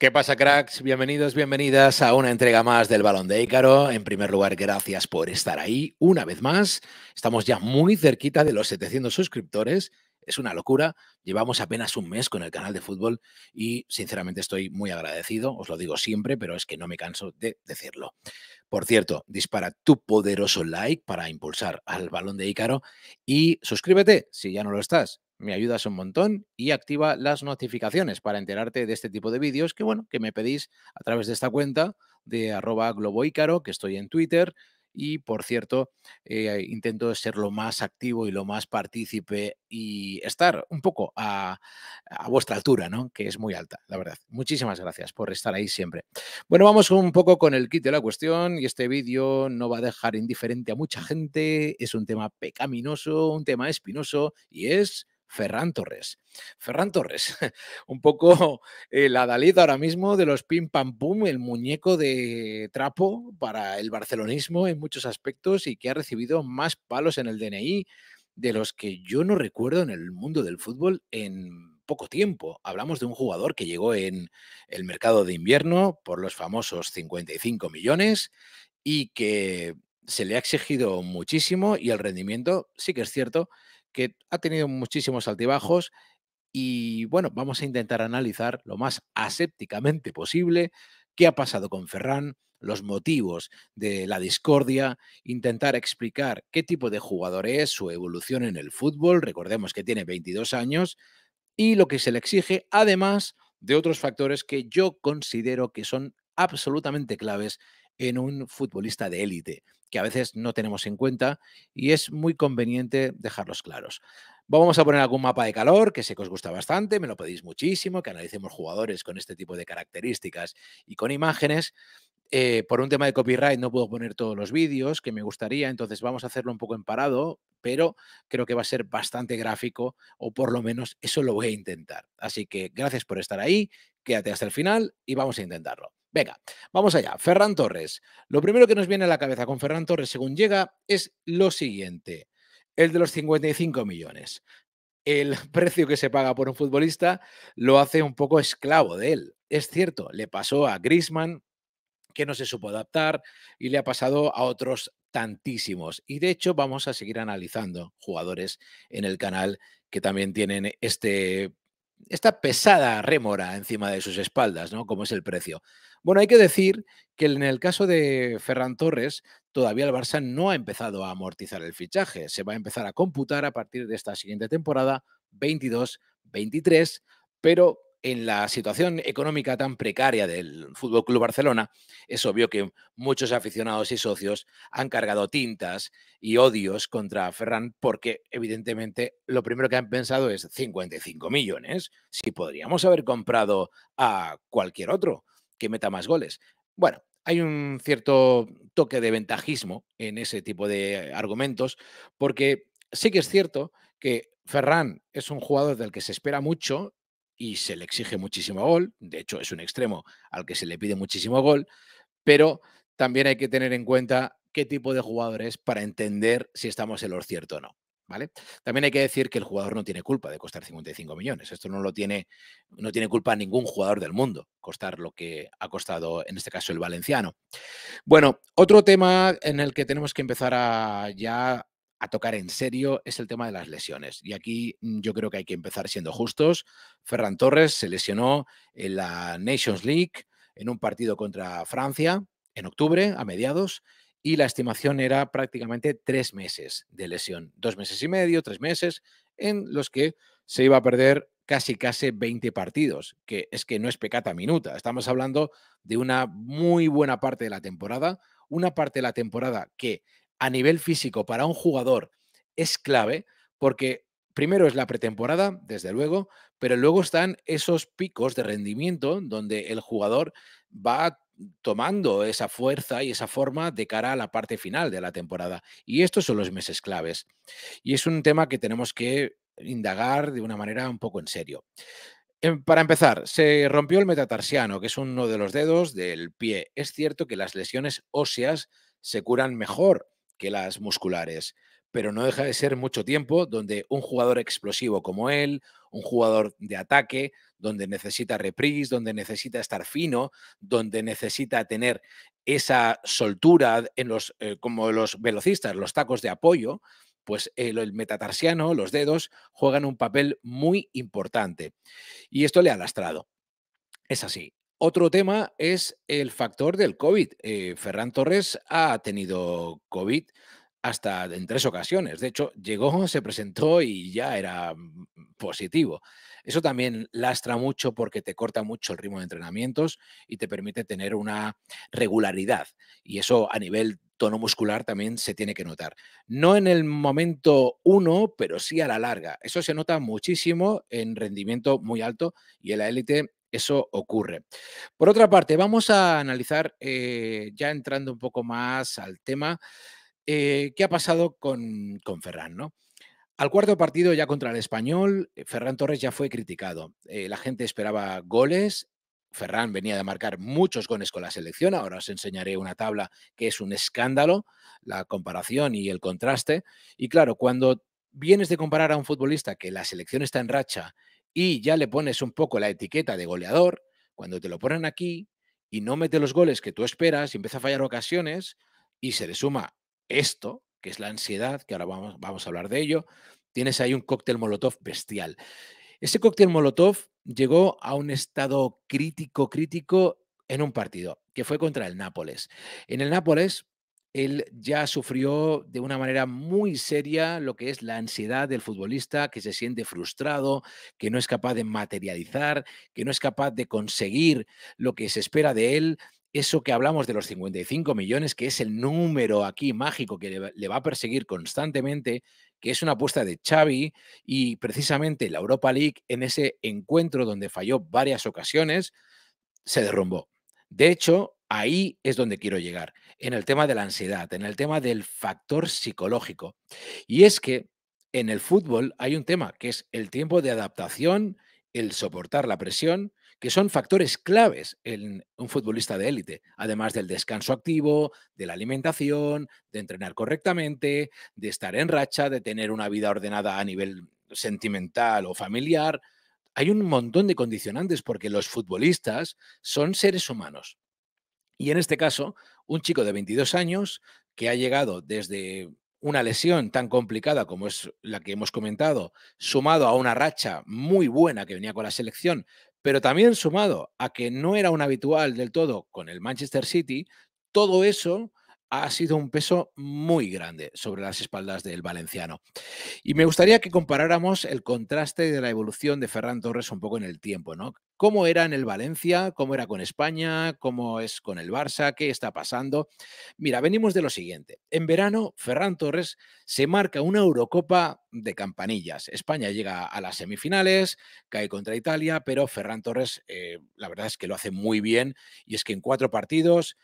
¿Qué pasa, cracks? Bienvenidos, bienvenidas a una entrega más del Balón de Ícaro. En primer lugar, gracias por estar ahí una vez más. Estamos ya muy cerquita de los 700 suscriptores. Es una locura. Llevamos apenas un mes con el canal de fútbol y sinceramente estoy muy agradecido. Os lo digo siempre, pero es que no me canso de decirlo. Por cierto, dispara tu poderoso like para impulsar al balón de Ícaro y suscríbete si ya no lo estás me ayudas un montón y activa las notificaciones para enterarte de este tipo de vídeos que, bueno, que me pedís a través de esta cuenta de arroba globoícaro que estoy en Twitter. Y por cierto, eh, intento ser lo más activo y lo más partícipe y estar un poco a, vuestra altura, ¿no? Que es muy alta, la verdad. Muchísimas gracias por estar ahí siempre. Bueno, vamos un poco con el kit de la cuestión y este vídeo no va a dejar indiferente a mucha gente. Es un tema pecaminoso, un tema espinoso y es Ferran Torres. Ferran Torres, un poco el adalid ahora mismo de los pim pam pum, el muñeco de trapo para el barcelonismo en muchos aspectos y que ha recibido más palos en el DNI de los que yo no recuerdo en el mundo del fútbol en poco tiempo. Hablamos de un jugador que llegó en el mercado de invierno por los famosos 55 millones y que se le ha exigido muchísimo y el rendimiento, sí que es cierto, que ha tenido muchísimos altibajos y bueno, vamos a intentar analizar lo más asépticamente posible qué ha pasado con Ferran, los motivos de la discordia, intentar explicar qué tipo de jugador es, su evolución en el fútbol, recordemos que tiene 22 años, y lo que se le exige, además de otros factores que yo considero que son absolutamente claves en un futbolista de élite, que a veces no tenemos en cuenta y es muy conveniente dejarlos claros. Vamos a poner algún mapa de calor, que sé que os gusta bastante, me lo pedís muchísimo, que analicemos jugadores con este tipo de características y con imágenes. Eh, por un tema de copyright no puedo poner todos los vídeos que me gustaría, entonces vamos a hacerlo un poco en parado, pero creo que va a ser bastante gráfico, o por lo menos eso lo voy a intentar. Así que gracias por estar ahí, quédate hasta el final y vamos a intentarlo. Venga, vamos allá. Ferran Torres. Lo primero que nos viene a la cabeza con Ferran Torres según llega es lo siguiente. El de los 55 millones. El precio que se paga por un futbolista lo hace un poco esclavo de él. Es cierto, le pasó a Grisman, que no se supo adaptar, y le ha pasado a otros tantísimos. Y de hecho vamos a seguir analizando jugadores en el canal que también tienen este, esta pesada rémora encima de sus espaldas, ¿no? Como es el precio. Bueno, hay que decir que en el caso de Ferran Torres, todavía el Barça no ha empezado a amortizar el fichaje. Se va a empezar a computar a partir de esta siguiente temporada, 22-23, pero en la situación económica tan precaria del Fútbol Club Barcelona, es obvio que muchos aficionados y socios han cargado tintas y odios contra Ferran porque evidentemente lo primero que han pensado es 55 millones, si podríamos haber comprado a cualquier otro que meta más goles. Bueno, hay un cierto toque de ventajismo en ese tipo de argumentos, porque sí que es cierto que Ferran es un jugador del que se espera mucho y se le exige muchísimo gol, de hecho es un extremo al que se le pide muchísimo gol, pero también hay que tener en cuenta qué tipo de jugador es para entender si estamos en lo cierto o no. También hay que decir que el jugador no tiene culpa de costar 55 millones. Esto no lo tiene, no tiene culpa ningún jugador del mundo, costar lo que ha costado, en este caso, el valenciano. Bueno, otro tema en el que tenemos que empezar ya a tocar en serio es el tema de las lesiones. Y aquí mm, yo creo que hay que empezar siendo justos. Ferran Torres se lesionó en la Nations League en un partido contra Francia en octubre, a mediados, y la estimación era prácticamente tres meses de lesión, dos meses y medio, tres meses, en los que se iba a perder casi casi 20 partidos, que es que no es pecata minuta, estamos hablando de una muy buena parte de la temporada, una parte de la temporada que a nivel físico para un jugador es clave porque primero es la pretemporada, desde luego, pero luego están esos picos de rendimiento donde el jugador va tomando esa fuerza y esa forma de cara a la parte final de la temporada. Y estos son los meses claves. Y es un tema que tenemos que indagar de una manera un poco en serio. Em, para empezar, se rompió el metatarsiano, que es uno de los dedos del pie. Es cierto que las lesiones óseas se curan mejor que las musculares, pero no deja de ser mucho tiempo donde un jugador explosivo como él, un jugador de ataque, donde necesita reprise, donde necesita estar fino, donde necesita tener esa soltura en los, eh, como los velocistas, los tacos de apoyo, pues el, metatarsiano, los dedos, juegan un papel muy importante. Y esto le ha lastrado. Es así. Otro tema es el factor del COVID. Eh, Ferran Torres ha tenido COVID hasta en tres ocasiones. De hecho, llegó, se presentó y ya era mm, positivo. Eso también lastra mucho porque te corta mucho el ritmo de entrenamientos y te permite tener una regularidad. Y eso a nivel tono muscular también se tiene que notar. No en el momento uno, pero sí a la larga. Eso se nota muchísimo en rendimiento muy alto y en la élite eso ocurre. Por otra parte, vamos a analizar, eh, ya entrando un poco más al tema, eh, qué ha pasado con, Ferran, ¿no? Al cuarto partido ya contra el español, eh, Ferran Torres ya fue criticado. Eh, la gente esperaba goles. Ferran venía de marcar muchos goles con la selección. Ahora os enseñaré una tabla que es un escándalo, la comparación y el contraste. Y claro, cuando vienes de comparar a un futbolista que la selección está en racha y ya le pones un poco la etiqueta de goleador, cuando te lo ponen aquí y no mete los goles que tú esperas y empieza a fallar ocasiones y se le suma esto, que es la ansiedad, que ahora vamos, vamos a hablar de ello, tienes ahí un cóctel molotov bestial. Ese cóctel molotov llegó a un estado crítico, crítico en un partido, que fue contra el Nápoles. En el Nápoles, él ya sufrió de una manera muy seria lo que es la ansiedad del futbolista, que se siente frustrado, que no es capaz de materializar, que no es capaz de conseguir lo que se espera de él, eso que hablamos de los 55 millones, que es el número aquí mágico que le, va a perseguir constantemente, que es una apuesta de Xavi y precisamente la Europa League en ese encuentro donde falló varias ocasiones, se derrumbó. De hecho, ahí es donde quiero llegar, en el tema de la ansiedad, en el tema del factor psicológico. Y es que en el fútbol hay un tema que es el tiempo de adaptación, el soportar la presión que son factores claves en un futbolista de élite, además del descanso activo, de la alimentación, de entrenar correctamente, de estar en racha, de tener una vida ordenada a nivel sentimental o familiar. Hay un montón de condicionantes porque los futbolistas son seres humanos. Y en este caso, un chico de 22 años que ha llegado desde una lesión tan complicada como es la que hemos comentado, sumado a una racha muy buena que venía con la selección, pero también sumado a que no era un habitual del todo con el Manchester City, todo eso ha sido un peso muy grande sobre las espaldas del valenciano. Y me gustaría que comparáramos el contraste de la evolución de Ferran Torres un poco en el tiempo, ¿no? ¿Cómo era en el Valencia? ¿Cómo era con España? ¿Cómo es con el Barça? ¿Qué está pasando? Mira, venimos de lo siguiente. En verano, Ferran Torres se marca una Eurocopa de campanillas. España llega a las semifinales, cae contra Italia, pero Ferran Torres, eh, la verdad es que lo hace muy bien y es que en cuatro partidos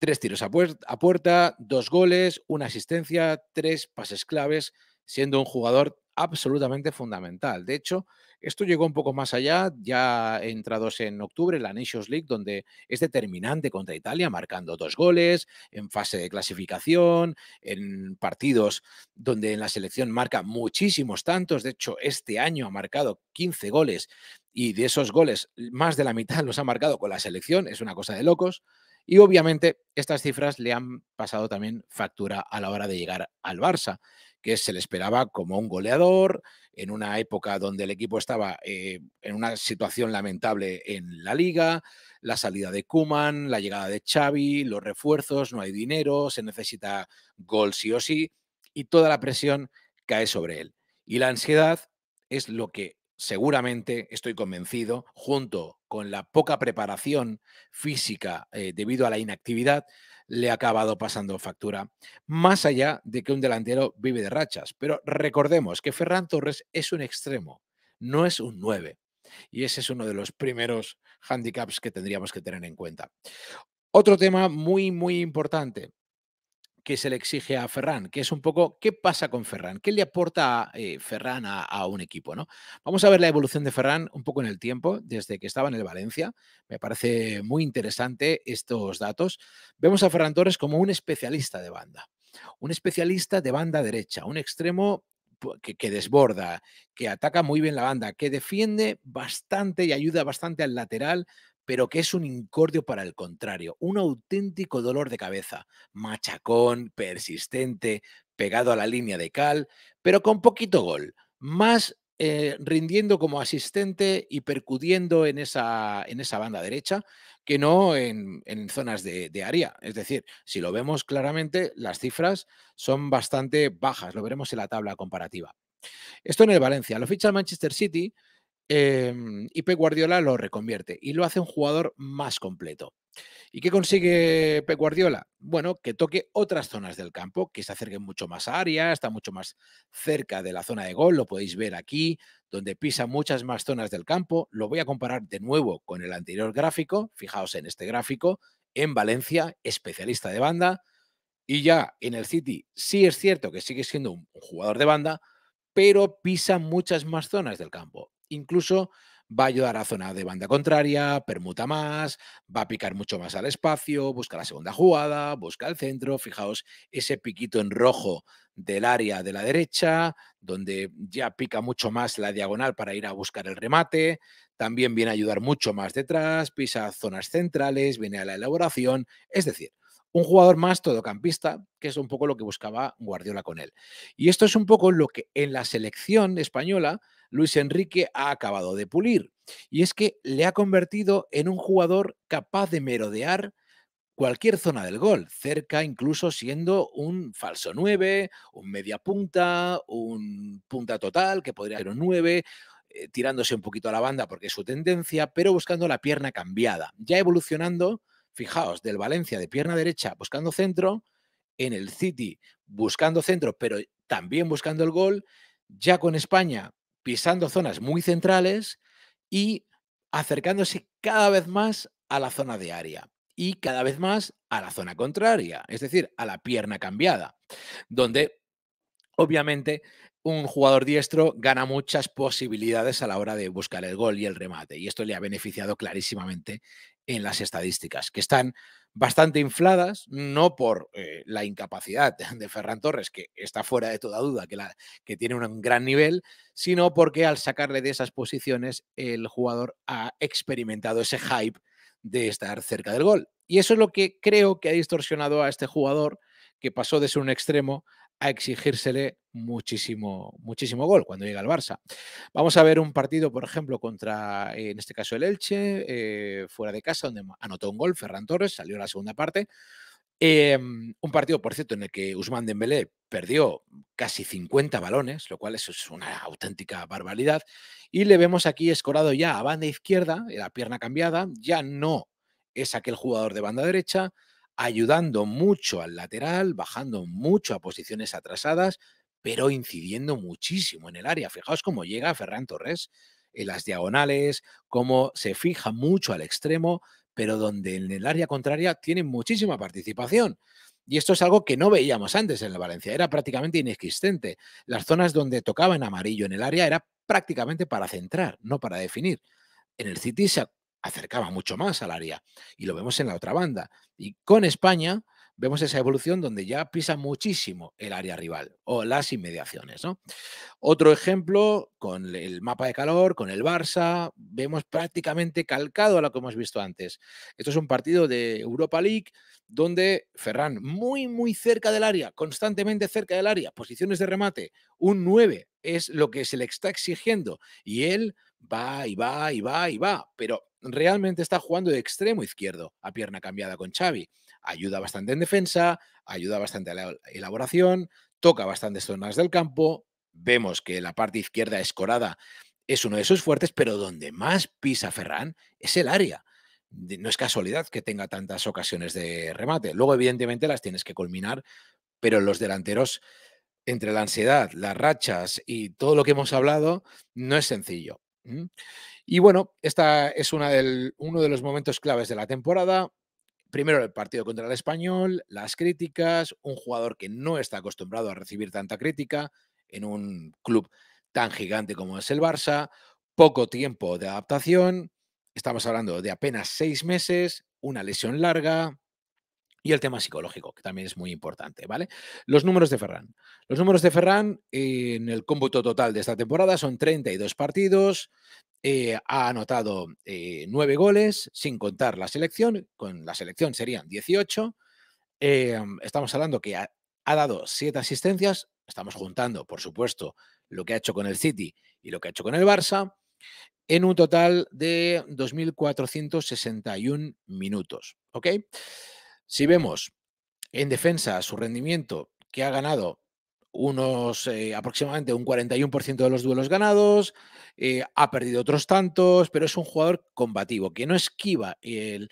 Tres tiros a, puerta, dos goles, una asistencia, tres pases claves, siendo un jugador absolutamente fundamental. De hecho, esto llegó un poco más allá, ya entrados en octubre, la Nations League, donde es determinante contra Italia, marcando dos goles en fase de clasificación, en partidos donde en la selección marca muchísimos tantos. De hecho, este año ha marcado 15 goles y de esos goles, más de la mitad los ha marcado con la selección. Es una cosa de locos. Y obviamente estas cifras le han pasado también factura a la hora de llegar al Barça, que se le esperaba como un goleador en una época donde el equipo estaba eh, en una situación lamentable en la liga, la salida de Kuman, la llegada de Xavi, los refuerzos, no hay dinero, se necesita gol sí o sí, y toda la presión cae sobre él. Y la ansiedad es lo que seguramente, estoy convencido, junto con la poca preparación física eh, debido a la inactividad, le ha acabado pasando factura, más allá de que un delantero vive de rachas. Pero recordemos que Ferran Torres es un extremo, no es un 9. Y ese es uno de los primeros handicaps que tendríamos que tener en cuenta. Otro tema muy, muy importante, que se le exige a Ferran, que es un poco qué pasa con Ferran, qué le aporta eh, Ferran a, un equipo. ¿no? Vamos a ver la evolución de Ferran un poco en el tiempo, desde que estaba en el Valencia. Me parece muy interesante estos datos. Vemos a Ferran Torres como un especialista de banda, un especialista de banda derecha, un extremo pues, que, desborda, que ataca muy bien la banda, que defiende bastante y ayuda bastante al lateral pero que es un incordio para el contrario, un auténtico dolor de cabeza, machacón, persistente, pegado a la línea de cal, pero con poquito gol, más eh, rindiendo como asistente y percudiendo en esa, en esa banda derecha que no en, zonas de, área. Es decir, si lo vemos claramente, las cifras son bastante bajas, lo veremos en la tabla comparativa. Esto en el Valencia, lo ficha el Manchester City Em, y Pep Guardiola lo reconvierte y lo hace un jugador más completo. ¿Y qué consigue Pep Guardiola? Bueno, que toque otras zonas del campo, que se acerque mucho más a área, está mucho más cerca de la zona de gol, lo podéis ver aquí, donde pisa muchas más zonas del campo. Lo voy a comparar de nuevo con el anterior gráfico, fijaos en este gráfico, en Valencia, especialista de banda, y ya en el City sí es cierto que sigue siendo un jugador de banda, pero pisa muchas más zonas del campo. Incluso va a ayudar a zona de banda contraria, permuta más, va a picar mucho más al espacio, busca la segunda jugada, busca el centro. Fijaos ese piquito en rojo del área de la derecha, donde ya pica mucho más la diagonal para ir a buscar el remate. También viene a ayudar mucho más detrás, pisa zonas centrales, viene a la elaboración. Es decir, un jugador más todocampista, que es un poco lo que buscaba Guardiola con él. Y esto es un poco lo que en la selección española Luis Enrique ha acabado de pulir. Y es que le ha convertido en un jugador capaz de merodear cualquier zona del gol, cerca incluso siendo un falso 9, un media punta, un punta total, que podría ser un 9, eh, tirándose un poquito a la banda porque es su tendencia, pero buscando la pierna cambiada, ya evolucionando, fijaos, del Valencia de pierna derecha buscando centro, en el City buscando centro, pero también buscando el gol, ya con España visando zonas muy centrales y acercándose cada vez más a la zona de área y cada vez más a la zona contraria, es decir, a la pierna cambiada, donde obviamente un jugador diestro gana muchas posibilidades a la hora de buscar el gol y el remate. Y esto le ha beneficiado clarísimamente en las estadísticas, que están bastante infladas, no por eh, la incapacidad de Ferran Torres, que está fuera de toda duda, que, la, que tiene un gran nivel, sino porque al sacarle de esas posiciones el jugador ha experimentado ese hype de estar cerca del gol. Y eso es lo que creo que ha distorsionado a este jugador que pasó de ser un extremo a exigírsele muchísimo, muchísimo gol cuando llega al Barça. Vamos a ver un partido, por ejemplo, contra, en este caso, el Elche, eh, fuera de casa, donde anotó un gol Ferran Torres, salió a la segunda parte. Em, un partido, por cierto, en el que Usman Dembélé perdió casi 50 balones, lo cual es una auténtica barbaridad. Y le vemos aquí escorado ya a banda izquierda, eh, la pierna cambiada, ya no es aquel jugador de banda derecha, ayudando mucho al lateral, bajando mucho a posiciones atrasadas, pero incidiendo muchísimo en el área. Fijaos cómo llega Ferran Torres en las diagonales, cómo se fija mucho al extremo, pero donde en el área contraria tiene muchísima participación. Y esto es algo que no veíamos antes en la Valencia, era prácticamente inexistente. Las zonas donde tocaba en amarillo en el área era prácticamente para centrar, no para definir. En el City se acercaba mucho más al área y lo vemos en la otra banda. Y con España vemos esa evolución donde ya pisa muchísimo el área rival o las inmediaciones. ¿no? Otro ejemplo, con el mapa de calor, con el Barça, vemos prácticamente calcado a lo que hemos visto antes. Esto es un partido de Europa League donde Ferran, muy, muy cerca del área, constantemente cerca del área, posiciones de remate, un 9 es lo que se le está exigiendo y él va y va y va y va, pero realmente está jugando de extremo izquierdo a pierna cambiada con Xavi ayuda bastante en defensa, ayuda bastante a la elaboración, toca bastantes zonas del campo, vemos que la parte izquierda escorada es uno de sus fuertes, pero donde más pisa Ferran es el área. No es casualidad que tenga tantas ocasiones de remate. Luego, evidentemente, las tienes que culminar, pero los delanteros, entre la ansiedad, las rachas y todo lo que hemos hablado, no es sencillo. Y bueno, esta es una uno de los momentos claves de la temporada. Primero el partido contra el español, las críticas, un jugador que no está acostumbrado a recibir tanta crítica en un club tan gigante como es el Barça, poco tiempo de adaptación, estamos hablando de apenas seis meses, una lesión larga, y el tema psicológico, que también es muy importante, ¿vale? Los números de Ferran. Los números de Ferran en el cómputo total de esta temporada son 32 partidos, eh, ha anotado eh, nueve goles, sin contar la selección, con la selección serían 18. Em, estamos hablando que ha, dado siete asistencias, estamos juntando, por supuesto, lo que ha hecho con el City y lo que ha hecho con el Barça, en un total de 2.461 minutos. ¿ok? Si vemos en defensa su rendimiento, que ha ganado unos eh, aproximadamente un 41% de los duelos ganados, eh, ha perdido otros tantos, pero es un jugador combativo, que no esquiva el,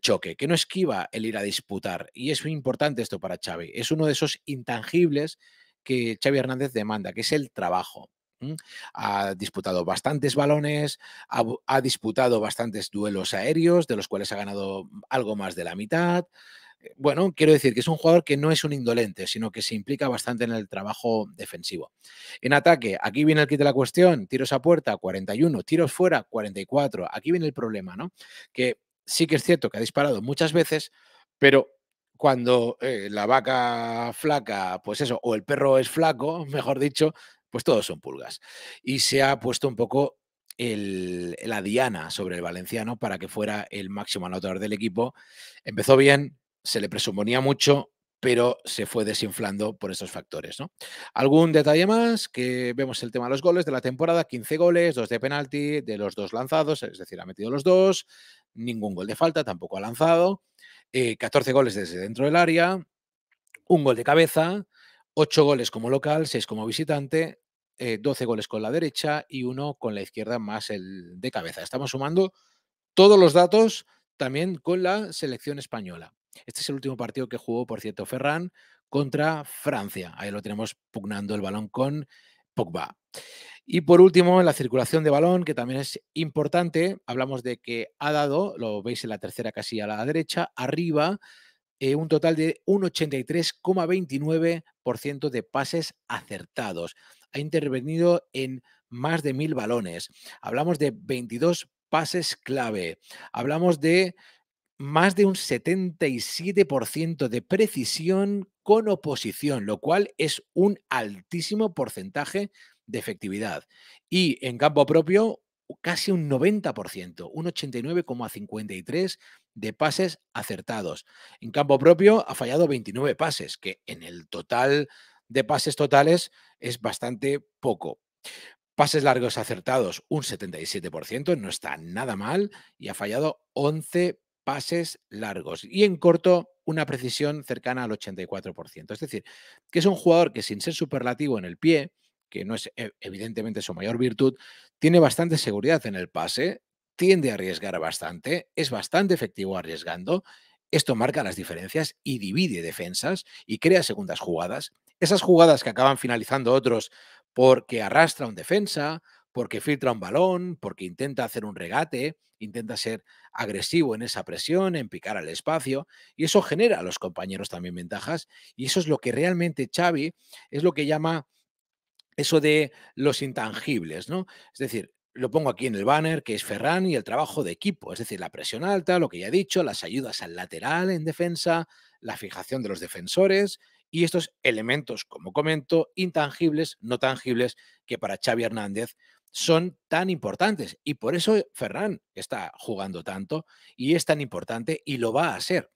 choque, que no esquiva el ir a disputar. Y es muy importante esto para Xavi. Es uno de esos intangibles que Xavi Hernández demanda, que es el trabajo. Ha disputado bastantes balones, ha disputado bastantes duelos aéreos, de los cuales ha ganado algo más de la mitad. Eh, bueno, quiero decir que es un jugador que no es un indolente, sino que se implica bastante en el trabajo defensivo. En ataque, aquí viene el kit de la cuestión, tiros a puerta 41, tiros fuera 44. Aquí viene el problema, ¿no? Que sí que es cierto que ha disparado muchas veces, pero cuando eh, la vaca flaca, pues eso, o el perro es flaco, mejor dicho, pues todos son pulgas. Y se ha puesto un poco la diana sobre el valenciano para que fuera el máximo anotador del equipo. Empezó bien, se le presuponía mucho, pero se fue desinflando por esos factores. ¿no? ¿Algún detalle más? Que vemos el tema de los goles de la temporada, 15 goles, 2 de penalti, de los dos lanzados, es decir, ha metido los dos, ningún gol de falta, tampoco ha lanzado, 14 eh, goles desde dentro del área, un gol de cabeza, 8 goles como local, 6 como visitante, 12 eh, goles con la derecha y uno con la izquierda más el de cabeza. Estamos sumando todos los datos también con la selección española. Este es el último partido que jugó, por cierto, Ferran contra Francia. Ahí lo tenemos pugnando el balón con Pogba. Y por último, en la circulación de balón, que también es importante. Hablamos de que ha dado, lo veis en la tercera casilla a la derecha, arriba, eh, un total de un 83,29% de pases acertados. Ha intervenido en más de mil balones. Hablamos de 22 pases clave. Hablamos de más de un 77% de precisión con oposición, lo cual es un altísimo porcentaje de efectividad. Y en campo propio, casi un 90%, un 89,53% de pases acertados. En campo propio ha fallado 29 pases, que en el total de pases totales es bastante poco. Pases largos acertados, un 77%, no está nada mal, y ha fallado 11 pases largos y en corto una precisión cercana al 84%. Es decir, que es un jugador que sin ser superlativo en el pie, que no es e, evidentemente su mayor virtud, tiene bastante seguridad en el pase, tiende a arriesgar bastante, es bastante efectivo arriesgando, esto marca las diferencias y divide defensas y crea segundas jugadas. Esas jugadas que acaban finalizando otros porque arrastra un defensa porque filtra un balón, porque intenta hacer un regate, intenta ser agresivo en esa presión, en picar al espacio, y eso genera a los compañeros también ventajas, y eso es lo que realmente Xavi es lo que llama eso de los intangibles, ¿no? Es decir, lo pongo aquí en el banner, que es Ferran y el trabajo de equipo, es decir, la presión alta, lo que ya he dicho, las ayudas al lateral en defensa, la fijación de los defensores y estos elementos, como comento, intangibles, no tangibles, que para Xavi Hernández son tan importantes. Y por eso eh, Ferran está jugando tanto y es tan importante y lo va a ser.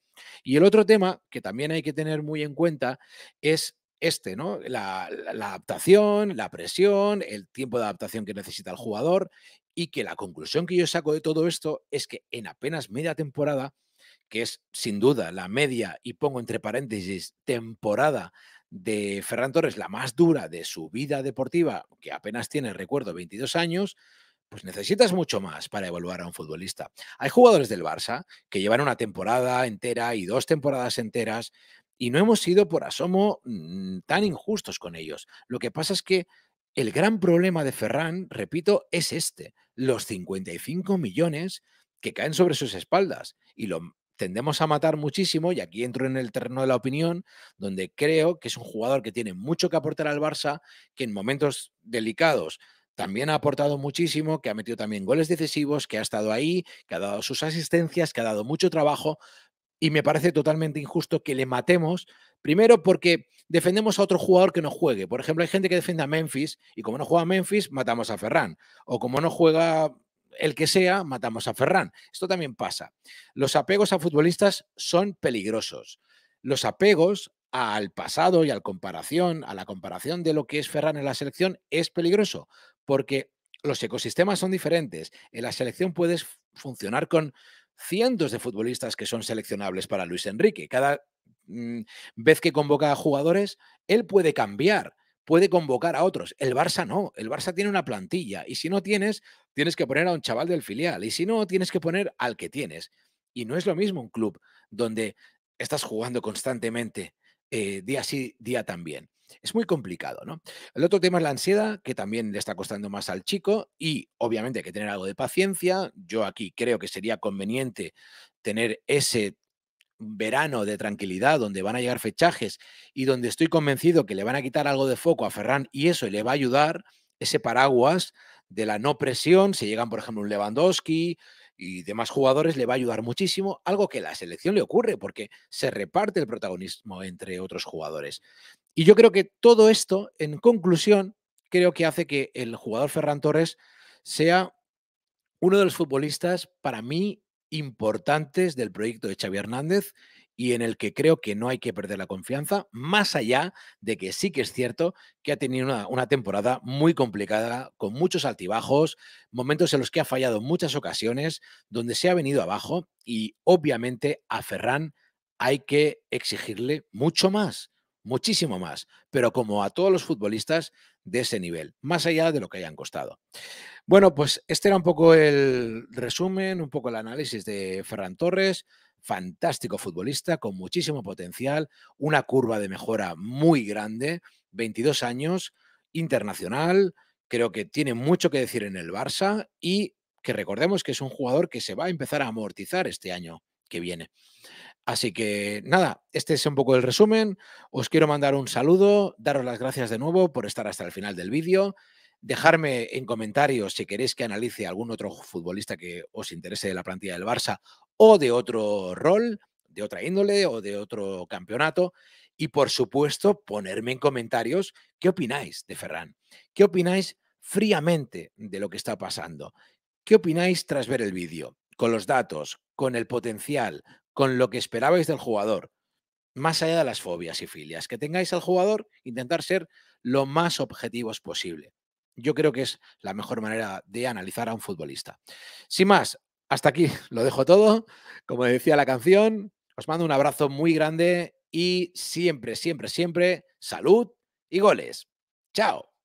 Y el otro tema que también hay que tener muy en cuenta es este, ¿no? La, la, adaptación, la presión, el tiempo de adaptación que necesita el jugador y que la conclusión que yo saco de todo esto es que en apenas media temporada, que es sin duda la media y pongo entre paréntesis temporada de Ferran Torres, la más dura de su vida deportiva, que apenas tiene, recuerdo, 22 años, pues necesitas mucho más para evaluar a un futbolista. Hay jugadores del Barça que llevan una temporada entera y dos temporadas enteras y no hemos sido por asomo mm, tan injustos con ellos. Lo que pasa es que el gran problema de Ferran, repito, es este, los 55 millones que caen sobre sus espaldas. Y lo tendemos a matar muchísimo, y aquí entro en el terreno de la opinión, donde creo que es un jugador que tiene mucho que aportar al Barça, que en momentos delicados también ha aportado muchísimo, que ha metido también goles decisivos, que ha estado ahí, que ha dado sus asistencias, que ha dado mucho trabajo, y me parece totalmente injusto que le matemos, primero porque defendemos a otro jugador que no juegue. Por ejemplo, hay gente que defiende a Memphis, y como no juega a Memphis, matamos a Ferran, o como no juega el que sea, matamos a Ferran. Esto también pasa. Los apegos a futbolistas son peligrosos. Los apegos al pasado y al comparación, a la comparación de lo que es Ferran en la selección es peligroso, porque los ecosistemas son diferentes. En la selección puedes funcionar con cientos de futbolistas que son seleccionables para Luis Enrique. Cada mm, vez que convoca a jugadores, él puede cambiar puede convocar a otros. El Barça no, el Barça tiene una plantilla y si no tienes, tienes que poner a un chaval del filial y si no, tienes que poner al que tienes. Y no es lo mismo un club donde estás jugando constantemente, eh, día sí, día también. Es muy complicado, ¿no? El otro tema es la ansiedad, que también le está costando más al chico y obviamente hay que tener algo de paciencia. Yo aquí creo que sería conveniente tener ese verano de tranquilidad, donde van a llegar fechajes y donde estoy convencido que le van a quitar algo de foco a Ferran y eso le va a ayudar, ese paraguas de la no presión, si llegan, por ejemplo, un Lewandowski y demás jugadores, le va a ayudar muchísimo, algo que a la selección le ocurre porque se reparte el protagonismo entre otros jugadores. Y yo creo que todo esto, en conclusión, creo que hace que el jugador Ferran Torres sea uno de los futbolistas, para mí, importantes del proyecto de Xavi Hernández y en el que creo que no hay que perder la confianza, más allá de que sí que es cierto que ha tenido una, temporada muy complicada, con muchos altibajos, momentos en los que ha fallado muchas ocasiones, donde se ha venido abajo y obviamente a ferrán hay que exigirle mucho más, muchísimo más. Pero como a todos los futbolistas, de ese nivel, más allá de lo que hayan costado. Bueno, pues este era un poco el resumen, un poco el análisis de Ferran Torres, fantástico futbolista con muchísimo potencial, una curva de mejora muy grande, 22 años, internacional, creo que tiene mucho que decir en el Barça y que recordemos que es un jugador que se va a empezar a amortizar este año que viene. Así que nada, este es un poco el resumen. Os quiero mandar un saludo, daros las gracias de nuevo por estar hasta el final del vídeo. Dejarme en comentarios si queréis que analice algún otro futbolista que os interese de la plantilla del Barça o de otro rol, de otra índole o de otro campeonato. Y por supuesto, ponerme en comentarios qué opináis de Ferran, qué opináis fríamente de lo que está pasando, qué opináis tras ver el vídeo, con los datos, con el potencial, con lo que esperabais del jugador, más allá de las fobias y filias. Que tengáis al jugador, intentar ser lo más objetivos posible. Yo creo que es la mejor manera de analizar a un futbolista. Sin más, hasta aquí lo dejo todo. Como decía la canción, os mando un abrazo muy grande y siempre, siempre, siempre, salud y goles. Chao.